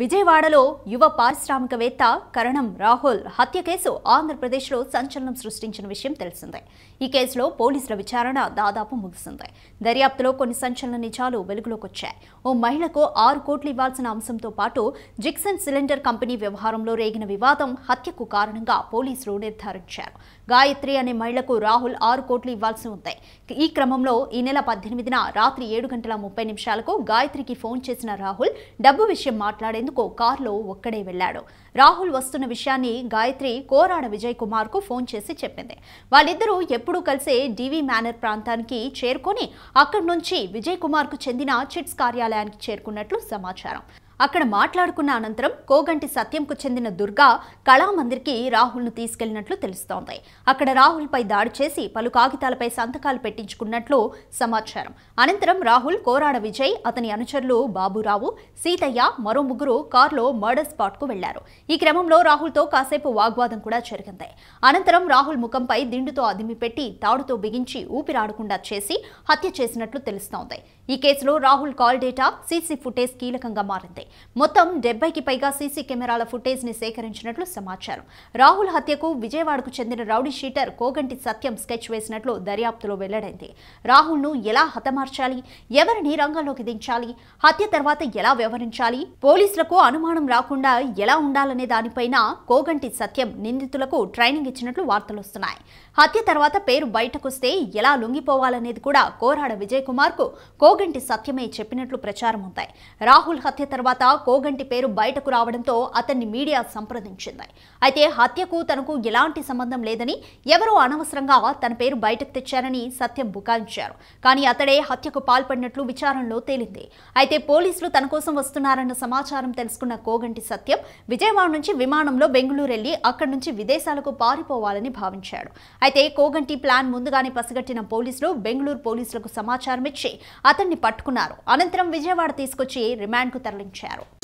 విజయవాడలో యువ పారిశ్రామికవేత్త కరణం రాహుల్ హత్య కేసు ఆంధ్రప్రదేశ్లో సంచలనం సృష్టించిన విషయం తెలిసిందే ఈ కేసులో పోలీసుల విచారణ దాదాపు ముగిసింది దర్యాప్తులో కొన్ని సంచలన నిజాలు వెలుగులోకొచ్చాయి ఓ మహిళకు ఆరు కోట్లు ఇవ్వాల్సిన అంశంతో పాటు జిక్సన్ సిలిండర్ కంపెనీ వ్యవహారంలో రేగిన వివాదం హత్యకు కారణంగా పోలీసులు నిర్ధారించారు గాయత్రి అనే మహిళకు రాహుల్ ఆరు కోట్లు ఇవ్వాల్సి ఉంది ఈ క్రమంలో ఈ నెల పద్దెనిమిదిన రాత్రి ఏడు గంటల ముప్పై నిమిషాలకు గాయత్రికి ఫోన్ చేసిన రాహుల్ డబ్బు విషయం మాట్లాడే మాట్లాడేందుకు కారులో ఒక్కడే వెళ్ళాడు రాహుల్ వస్తున్న విషయాన్ని గాయత్రి కోరాడ విజయ్ కుమార్ కు ఫోన్ చేసి చెప్పింది వాళ్ళిద్దరూ ఎప్పుడూ కలిసే డివి మేనర్ ప్రాంతానికి చేరుకొని అక్కడి నుంచి విజయ్ కుమార్ కు చెందిన చిట్స్ కార్యాలయానికి చేరుకున్నట్లు సమాచారం అక్కడ మాట్లాడుకున్న అనంతరం కోగంటి సత్యంకు చెందిన దుర్గా కళామందిర్కి రాహుల్ను తీసుకెళ్లినట్లు తెలుస్తోంది అక్కడ రాహుల్పై దాడి చేసి పలు కాగితాలపై సంతకాలు పెట్టించుకున్నట్లు సమాచారం అనంతరం రాహుల్ కోరాడ విజయ్ అతని అనుచరులు బాబురావు సీతయ్య మరో ముగ్గురు కారులో మర్డర్ స్పాట్కు వెళ్లారు ఈ క్రమంలో రాహుల్తో కాసేపు వాగ్వాదం కూడా జరిగింది అనంతరం రాహుల్ ముఖంపై దిండుతో అదిమిపెట్టి తాడుతో బిగించి ఊపిరాడకుండా చేసి హత్య చేసినట్లు తెలుస్తోంది ఈ కేసులో Rahul call data CC footage కీలకంగా మారింది జరిగింది మొత్తం డెబ్బైకి పైగా సీసీ కెమెరాల ఫుటేజ్ ని సేకరించినట్లు సమాచారం రాహుల్ హత్యకు విజయవాడకు చెందిన rowdy sheeter Koganti Satyam sketch వేసినట్లు దర్యాప్తులో వెల్లడైంది రాహుల్ ను ఎలా హతమార్చాలి ఎవరిని రంగంలోకి దించాలి హత్య తర్వాత ఎలా వ్యవహరించాలి పోలీసులకు అనుమానం రాకుండా ఎలా ఉండాలనే దానిపైన కోగంటి సత్యం నిందితులకు ట్రైనింగ్ ఇచ్చినట్లు వార్తలు వస్తున్నాయి హత్య తర్వాత పేరు బయటకొస్తే ఎలా లొంగిపోవాలనేది కూడా కోరాడ విజయ్ కుమార్ కు కోగంటి సత్యమే చెప్పినట్లు ప్రచారం ఉంటాయి రాహుల్ హత్య తర్వాత తర్వాత కోగంటి పేరు బయటకు రావడంతో అతన్ని మీడియా సంప్రదించింది అయితే హత్యకు తనకు ఎలాంటి సంబంధం లేదని ఎవరో అనవసరంగా తన పేరు బయటకు తెచ్చారని సత్యం బుకాయించారు కానీ అతడే హత్యకు పాల్పడినట్లు విచారణలో తేలింది అయితే పోలీసులు తన కోసం వస్తున్నారన్న సమాచారం తెలుసుకున్న కోగంటి సత్యం విజయవాడ నుంచి విమానంలో బెంగళూరు వెళ్లి అక్కడి నుంచి విదేశాలకు పారిపోవాలని భావించాడు అయితే కోగంటి ప్లాన్ ముందుగానే పసిగట్టిన పోలీసులు బెంగళూరు పోలీసులకు సమాచారం ఇచ్చి అతన్ని పట్టుకున్నారు అనంతరం విజయవాడ తీసుకొచ్చి రిమాండ్కు తరలించారు Paddle.